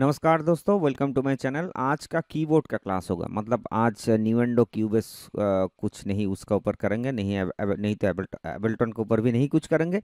नमस्कार दोस्तों welcome to my channel आज का कीबोर्ड का क्लास होगा मतलब आज न्यूएंडो क्यूबेस कुछ नहीं उसका ऊपर करेंगे नहीं अब, नहीं तो एबल्टन के ऊपर भी नहीं कुछ करेंगे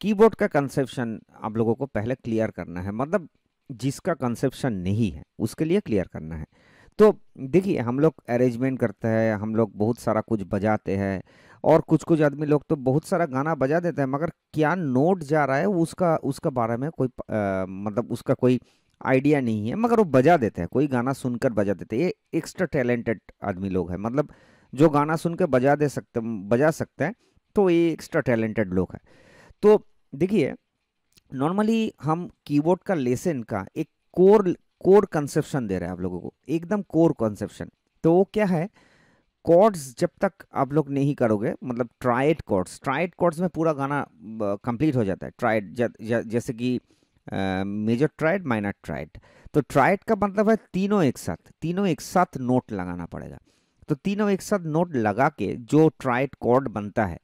कीबोर्ड का कंसेप्शन आप लोगों को पहले क्लियर करना है मतलब जिसका कंसेप्शन नहीं है उसके लिए क्लियर करना है तो देखिए हम लोग अरेंजमेंट करते हैं हम लोग बहुत सारा कुछ बजाते हैं और कुछ कुछ आदमी लोग तो बहुत सारा गाना बजा देते हैं मगर क्या नोट जा रहा है उसका उसका बारे में कोई आ, मतलब उसका कोई आइडिया नहीं है मगर वो बजा देते हैं कोई गाना सुनकर बजा देते हैं ये एक्स्ट्रा टैलेंटेड आदमी लोग हैं मतलब जो गाना सुन के बजा दे सकते बजा सकते हैं तो ये एक्स्ट्रा टैलेंटेड लोग हैं तो देखिए नॉर्मली हम कीबोर्ड का लेसन का एक कोर कोर कंसेप्शन दे रहे हैं आप लोगों को एकदम कोर कंसेप्शन तो वो क्या है कॉर्ड्स जब तक आप लोग नहीं करोगे मतलब ट्राइड कॉर्ड्स ट्राइड कॉर्ड्स में पूरा गाना कंप्लीट हो जाता है ट्राइड जैसे कि मेजर ट्राइड माइनर ट्राइड तो ट्राइड का मतलब है तीनों एक साथ तीनों एक साथ नोट लगाना पड़ेगा तो तीनों एक साथ नोट लगा के जो ट्राइड कॉर्ड बनता है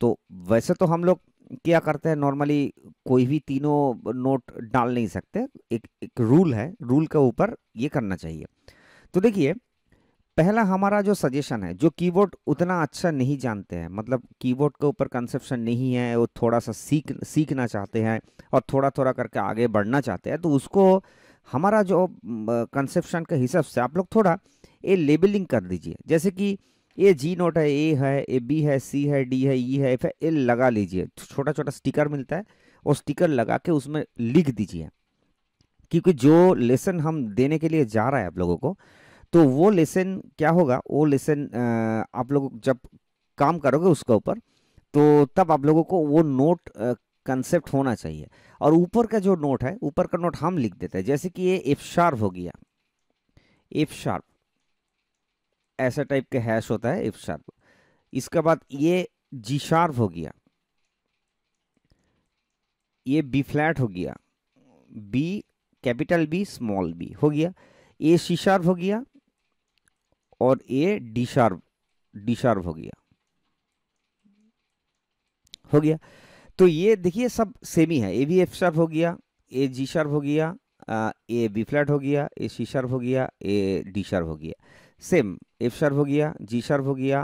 तो वैसे तो हम लोग क्या करते हैं नॉर्मली कोई भी तीनों नोट डाल नहीं सकते एक एक रूल है रूल के ऊपर ये करना चाहिए तो देखिए पहला हमारा जो सजेशन है जो कीबोर्ड उतना अच्छा नहीं जानते हैं मतलब कीबोर्ड के ऊपर कंसेप्शन नहीं है वो थोड़ा सा सीख सीखना चाहते हैं और थोड़ा थोड़ा करके आगे बढ़ना चाहते हैं तो उसको हमारा जो कंसेप्शन के हिसाब से आप लोग थोड़ा ये लेबलिंग कर दीजिए जैसे कि ये जी नोट है ए है ए बी है सी है डी है ई e है एफ है ए लगा लीजिए छोटा छोटा स्टिकर मिलता है और स्टिकर लगा के उसमें लिख दीजिए क्योंकि जो लेसन हम देने के लिए जा रहा है आप लोगों को तो वो लेसन क्या होगा वो लेसन आप लोग जब काम करोगे उसके ऊपर तो तब आप लोगों को वो नोट कंसेप्ट होना चाहिए और ऊपर का जो नोट है ऊपर का नोट हम लिख देते हैं जैसे कि ये एफ शार्प हो गया एफ शार्प ऐसा टाइप के हैश होता है एफ शार्प इसके बाद ये जी शार्प हो गया ये बी फ्लैट हो गया B capital B small B हो गया ए सी शार्प हो गया और ए डिशार्व डिशार्व हो गया हो गया तो ये देखिए सब सेम ही है ए भी एफ शार्प हो गया ए जी शार्प हो गया ए बी फ्लैट हो गया ए सी शार्प हो गया ए डी शार्प हो गया सेम एफ शार्प हो गया जी शार्प हो गया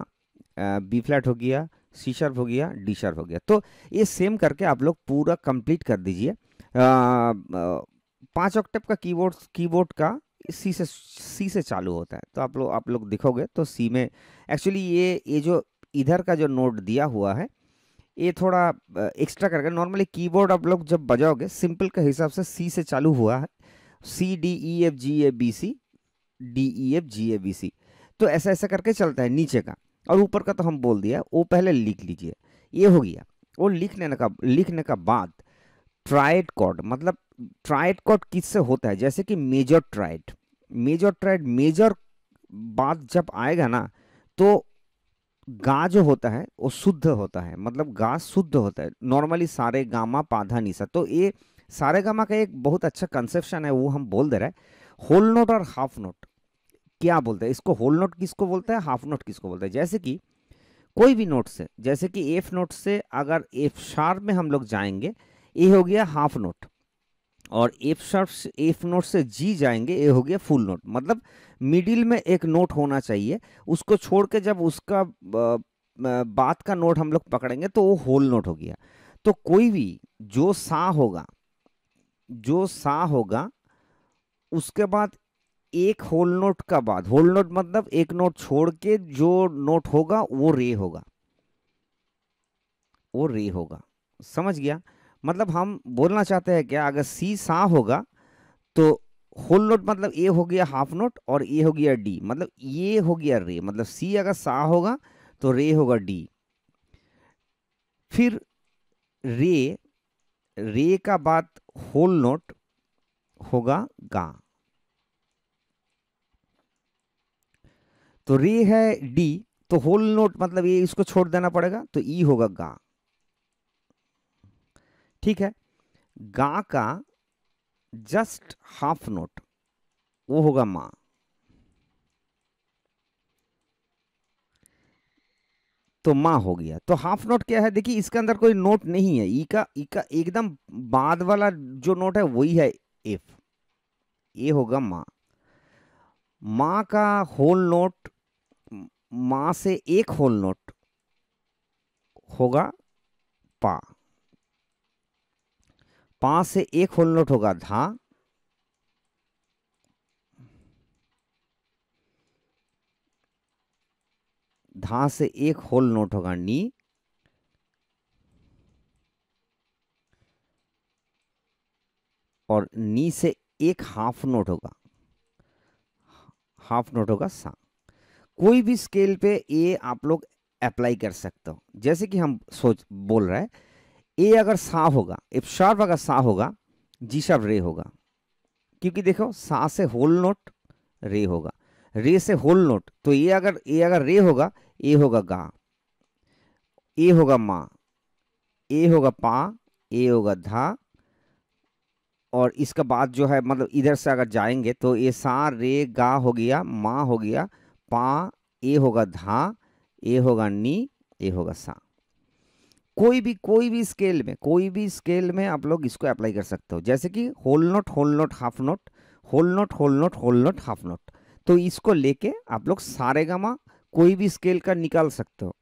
बी फ्लैट हो गया सी शार्प हो गया डी शार्प हो गया तो ये सेम करके आप लोग पूरा कंप्लीट कर दीजिए पांच ऑक्टेव का कीबोर्ड कीबोर्ड का सी से सी से चालू होता है तो आप लोग आप लोग दिखोगे तो सी में एक्चुअली ये ये जो इधर का जो नोट दिया हुआ है ये थोड़ा एक्स्ट्रा करके नॉर्मली कीबोर्ड आप लोग जब बजाओगे सिंपल के हिसाब से सी से चालू हुआ है C D E F G A B C D E F G A B C तो ऐसा ऐसा करके चलता है नीचे का और ऊपर का तो हम बोल दिया वो पहले लिख लीजिए ये हो गया वो लिखने का लिखने का बाद ट्राइड कॉर्ड मतलब ट्राइड कॉट किससे होता है जैसे कि major triad major triad major बात जब आएगा ना तो गा जो होता है वो शुद्ध होता है मतलब गा शुद्ध होता है नॉर्मली सारे गामा पाधा निशा तो ये सारे गामा का एक बहुत अच्छा कंसेप्शन है वो हम बोल दे रहे हैं होल नोट और हाफ नोट क्या बोलते हैं इसको होल नोट किसको बोलते हैं हाफ नोट किसको बोलते हैं जैसे कि कोई भी नोट से जैसे कि एफ नोट से अगर एफ शार्प में हम लोग जाएंगे ये हो गया हाफ नोट और एफ शर्फ से एफ नोट से जी जाएंगे ये हो गया फुल नोट मतलब मिडिल में एक नोट होना चाहिए उसको छोड़ के जब उसका बात का नोट हम लोग पकड़ेंगे तो वो होल नोट हो गया तो कोई भी जो सा होगा जो सा होगा उसके बाद एक होल नोट का बाद होल नोट मतलब एक नोट छोड़ के जो नोट होगा वो रे होगा वो रे होगा समझ गया मतलब हम बोलना चाहते हैं क्या अगर सी सा होगा तो होल नोट मतलब ए हो गया हाफ नोट और ए हो गया डी मतलब ये हो गया रे मतलब सी अगर सा होगा तो रे होगा डी फिर रे रे का बात होल नोट होगा गा तो रे है डी तो होल नोट मतलब ये इसको छोड़ देना पड़ेगा तो ई e होगा गा ठीक है गा का जस्ट हाफ नोट वो होगा मा तो मा हो गया तो हाफ नोट क्या है देखिए इसके अंदर कोई नोट नहीं है ई का ई का एकदम बाद वाला जो नोट है वही है एफ ये होगा मा मा का होल नोट मा से एक होल नोट होगा पा पांच से एक होल नोट होगा धा धा से एक होल नोट होगा नी और नी से एक हाफ नोट होगा हाफ नोट होगा सा कोई भी स्केल पे ये आप लोग अप्लाई कर सकते हो जैसे कि हम सोच बोल रहे हैं ए अगर सा होगा इफ शार्प अगर सा होगा जी शार्प रे होगा क्योंकि देखो सा से होल नोट रे होगा रे से होल नोट तो ये अगर ए अगर रे होगा ए होगा गा ए होगा मा ए होगा पा ए होगा धा और इसका बाद जो है मतलब इधर से अगर जाएंगे तो ये सा रे गा हो गया माँ हो गया पा ए होगा धा ए होगा नी ए होगा सा कोई भी कोई भी स्केल में कोई भी स्केल में आप लोग इसको अप्लाई कर सकते हो जैसे कि whole note whole note half note whole note whole note whole note half note तो इसको लेके आप लोग सारे गामा कोई भी स्केल का निकाल सकते हो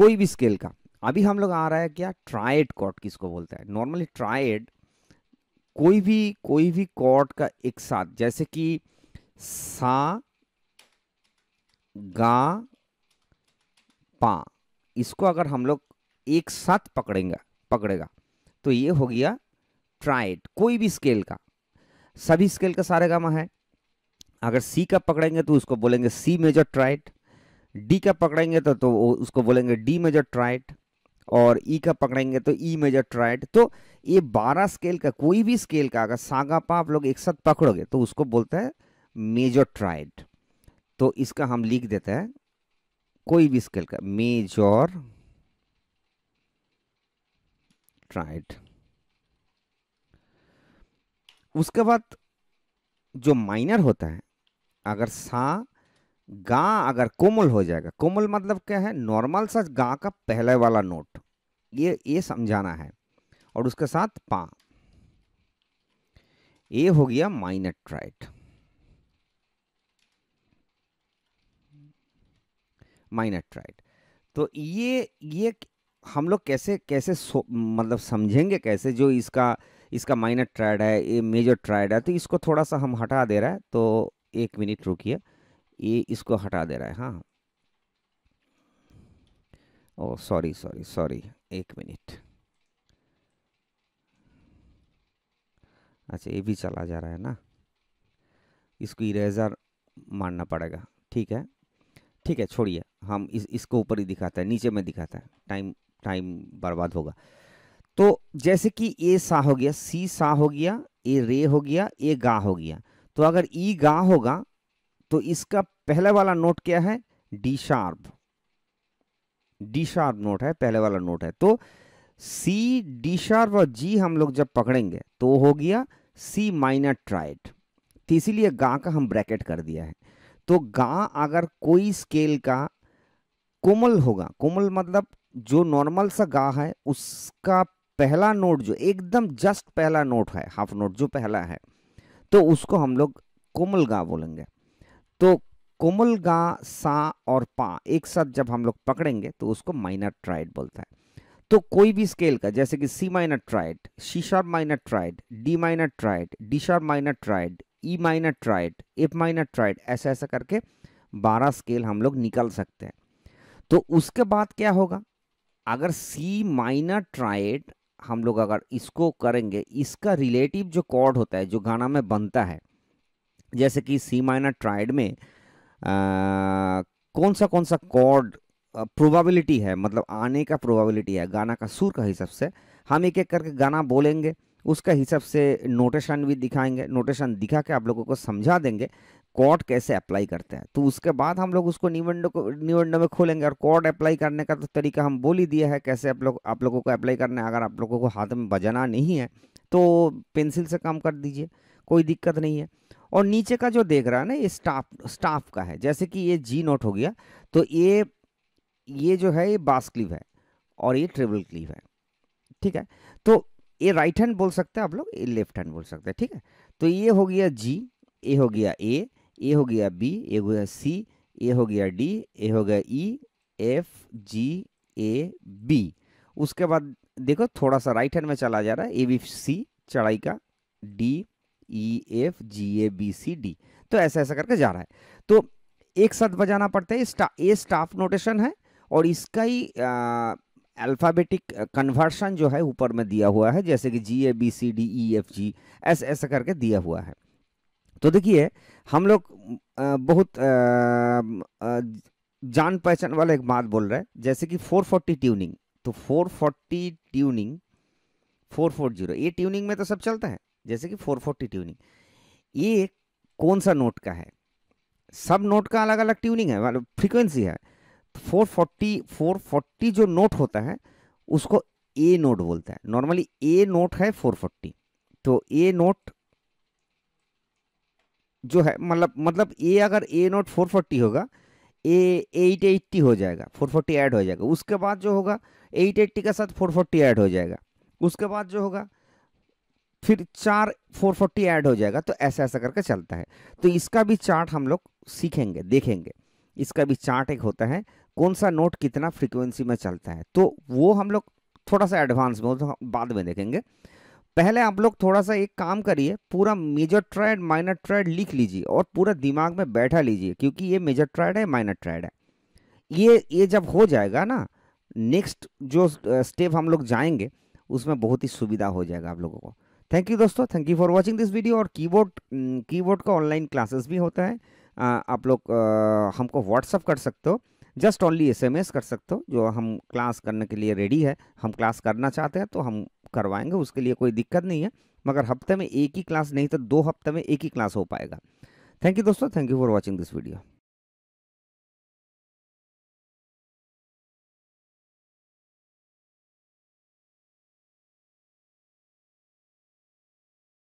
कोई भी स्केल का अभी हम लोग आ रहा है क्या ट्राइड कॉर्ड किसको बोलते हैं नॉर्मली ट्राइड कोई भी कोई भी कॉर्ड का एक साथ जैसे कि सा गा पा इसको अगर हम लोग एक साथ पकड़ेगा पकड़ेगा तो ये हो गया ट्राइड कोई भी स्केल का सभी स्केल का सारे गामा है अगर सी का पकड़ेंगे तो उसको बोलेंगे सी मेजर ट्राइट डी का पकड़ेंगे तो तो उसको बोलेंगे डी मेजर ट्राइट और ई e का पकड़ेंगे तो ई मेजर ट्राइड तो ये बारह स्केल का कोई भी स्केल का अगर पा आप लोग एक साथ पकड़ोगे तो उसको बोलते हैं मेजर ट्राइड तो इसका हम लिख देते हैं कोई भी स्केल का मेजर ट्राइड उसके बाद जो माइनर होता है अगर सा गा अगर कोमल हो जाएगा कोमल मतलब क्या है नॉर्मल सा गा का पहले वाला नोट ये ये समझाना है और उसके साथ पा ये हो गया माइनर ट्राइट माइनर ट्राइट तो ये ये हम लोग कैसे कैसे मतलब समझेंगे कैसे जो इसका इसका माइनर ट्रायड है ये मेजर ट्रायड है तो इसको थोड़ा सा हम हटा दे रहा है तो एक मिनट रुकिए ये इसको हटा दे रहा है हाँ ओ सॉरी सॉरी सॉरी एक मिनट अच्छा ये भी चला जा रहा है ना इसको इरेजर मारना पड़ेगा ठीक है ठीक है छोड़िए हम इस इसको ऊपर ही दिखाता है नीचे में दिखाता है टाइम टाइम बर्बाद होगा तो जैसे कि ए सा हो गया सी सा हो गया ए रे हो गया ए गा हो गया तो अगर ई गा होगा तो इसका पहले वाला नोट क्या है D sharp D sharp note है पहले वाला नोट है तो सी डी शार्प और जी हम लोग जब पकड़ेंगे तो हो गया सी माइनर ट्राइड तो इसीलिए गा का हम ब्रैकेट कर दिया है तो गा अगर कोई स्केल का कोमल होगा कोमल मतलब जो नॉर्मल सा गा है उसका पहला नोट जो एकदम जस्ट पहला नोट है हाफ नोट जो पहला है तो उसको हम लोग कोमल गा बोलेंगे तो कोमल गा सा और पा एक साथ जब हम लोग पकड़ेंगे तो उसको माइनर ट्राइड बोलता है तो कोई भी स्केल का जैसे कि C minor triad C sharp minor triad D minor triad D sharp minor triad E minor triad F minor triad ऐसा ऐसा करके बारह स्केल हम लोग निकल सकते हैं तो उसके बाद क्या होगा अगर सी माइनर ट्राइड हम लोग अगर इसको करेंगे इसका रिलेटिव जो कॉर्ड होता है जो गाना में बनता है जैसे कि सी माइनर ट्राइड में आ, कौन सा कौन सा कॉर्ड प्रोबाबिलिटी है मतलब आने का प्रोबाबिलिटी है गाना का सुर का हिसाब से हम एक एक करके गाना बोलेंगे उसका हिसाब से नोटेशन भी दिखाएंगे नोटेशन दिखा के आप लोगों को समझा देंगे कॉड कैसे अप्लाई करते हैं तो उसके बाद हम लोग उसको न्यू विंडो को न्यू विंडो में खोलेंगे और कॉर्ड अप्लाई करने का तो तरीका हम बोल ही दिया है कैसे आप लोग आप लोगों को अप्लाई करना है अगर आप लोगों को हाथ में बजाना नहीं है तो पेंसिल से काम कर दीजिए कोई दिक्कत नहीं है और नीचे का जो देख रहा है ना ये स्टाफ स्टाफ का है जैसे कि ये जी नोट हो गया तो ये ये जो है ये बास क्लीव है और ये ट्रिबल क्लीव है ठीक है तो ये राइट हैंड बोल सकते हैं आप लोग ये लेफ्ट हैंड बोल सकते हैं ठीक है तो ये हो गया जी ये हो गया ए ए हो गया बी ए हो गया सी ए हो गया डी ए हो गया ई एफ जी ए बी उसके बाद देखो थोड़ा सा राइट हैंड में चला जा रहा है ए बी सी चढ़ाई का D E F G A B C D तो ऐसा ऐसा करके जा रहा है तो एक साथ बजाना पड़ता है स्टा, ए स्टाफ नोटेशन है और इसका ही अल्फ़ाबेटिक कन्वर्शन जो है ऊपर में दिया हुआ है जैसे कि G A B C D E F G ऐसा ऐसा करके दिया हुआ है तो देखिए हम लोग बहुत जान पहचान वाला एक बात बोल रहे हैं जैसे कि 440 ट्यूनिंग तो 440 ट्यूनिंग 440 ये ट्यूनिंग में तो सब चलता है जैसे कि 440 ट्यूनिंग ये कौन सा नोट का है सब नोट का अलग अलग ट्यूनिंग है मतलब फ्रीक्वेंसी है 440 तो 440 जो नोट होता है उसको ए नोट बोलता है नॉर्मली ए नोट है 440 तो ए नोट जो है मतलब मतलब ए अगर ए नोट फोर फोर्टी होगा ए एट एट्टी हो जाएगा फोर फोर्टी ऐड हो जाएगा उसके बाद जो होगा एट एट्टी के साथ फोर फोर्टी ऐड हो जाएगा उसके बाद जो होगा फिर चार फोर फोर्टी ऐड हो जाएगा तो ऐसा ऐसा करके चलता है तो इसका भी चार्ट हम लोग सीखेंगे देखेंगे इसका भी चार्ट एक होता है कौन सा नोट कितना फ्रिक्वेंसी में चलता है तो वो हम लोग थोड़ा सा एडवांस में तो बाद में देखेंगे पहले आप लोग थोड़ा सा एक काम करिए पूरा मेजर ट्रायड माइनर ट्रायड लिख लीजिए और पूरा दिमाग में बैठा लीजिए क्योंकि ये मेजर ट्रायड है माइनर ट्रायड है ये ये जब हो जाएगा ना नेक्स्ट जो स्टेप हम लोग जाएंगे उसमें बहुत ही सुविधा हो जाएगा आप लोगों को थैंक यू दोस्तों thank you for watching this video और कीबोर्ड कीबोर्ड mm, का ऑनलाइन क्लासेस भी होता है आप लोग हमको व्हाट्सअप कर सकते हो जस्ट ओनली एसएमएस कर सकते हो जो हम क्लास करने के लिए रेडी है हम क्लास करना चाहते हैं तो हम करवाएंगे उसके लिए कोई दिक्कत नहीं है मगर हफ्ते में एक ही क्लास नहीं तो दो हफ्ते में एक ही क्लास हो पाएगा थैंक यू दोस्तों thank you for watching this video